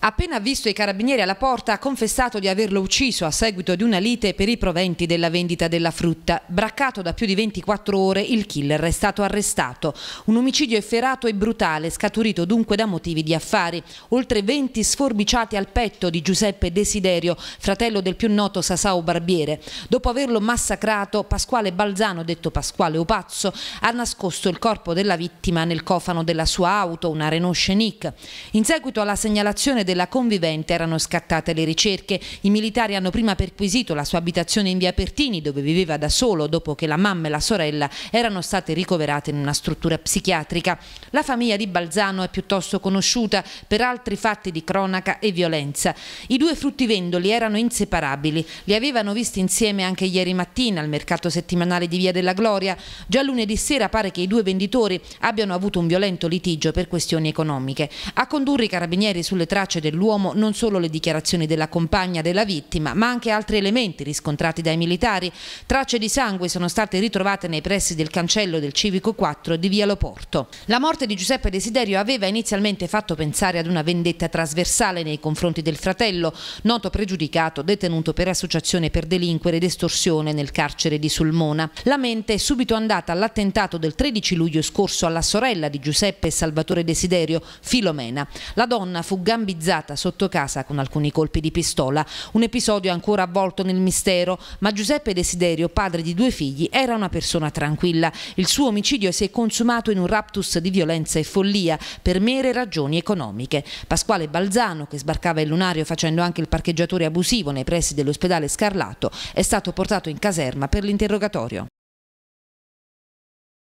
Appena visto i carabinieri alla porta ha confessato di averlo ucciso a seguito di una lite per i proventi della vendita della frutta. Braccato da più di 24 ore, il killer è stato arrestato. Un omicidio efferato e brutale, scaturito dunque da motivi di affari. Oltre 20 sforbiciati al petto di Giuseppe Desiderio, fratello del più noto Sasao Barbiere. Dopo averlo massacrato, Pasquale Balzano, detto Pasquale Opazzo, ha nascosto il corpo della vittima nel cofano della sua auto, una Renault Scenic. In seguito alla segnalazione della convivente erano scattate le ricerche. I militari hanno prima perquisito la sua abitazione in via Pertini dove viveva da solo dopo che la mamma e la sorella erano state ricoverate in una struttura psichiatrica. La famiglia di Balzano è piuttosto conosciuta per altri fatti di cronaca e violenza. I due fruttivendoli erano inseparabili, li avevano visti insieme anche ieri mattina al mercato settimanale di Via della Gloria. Già lunedì sera pare che i due venditori abbiano avuto un violento litigio per questioni economiche. A condurre i carabinieri sulle tracce Voce dell'uomo non solo le dichiarazioni della compagna della vittima, ma anche altri elementi riscontrati dai militari. Tracce di sangue sono state ritrovate nei pressi del cancello del Civico 4 di Via Loporto. La morte di Giuseppe Desiderio aveva inizialmente fatto pensare ad una vendetta trasversale nei confronti del fratello, noto pregiudicato, detenuto per associazione per delinquere ed estorsione nel carcere di Sulmona. La mente è subito andata all'attentato del 13 luglio scorso alla sorella di Giuseppe Salvatore Desiderio, Filomena. La donna fu gambizzata realizzata sotto casa con alcuni colpi di pistola. Un episodio ancora avvolto nel mistero, ma Giuseppe Desiderio, padre di due figli, era una persona tranquilla. Il suo omicidio si è consumato in un raptus di violenza e follia per mere ragioni economiche. Pasquale Balzano, che sbarcava il lunario facendo anche il parcheggiatore abusivo nei pressi dell'ospedale Scarlato, è stato portato in caserma per l'interrogatorio.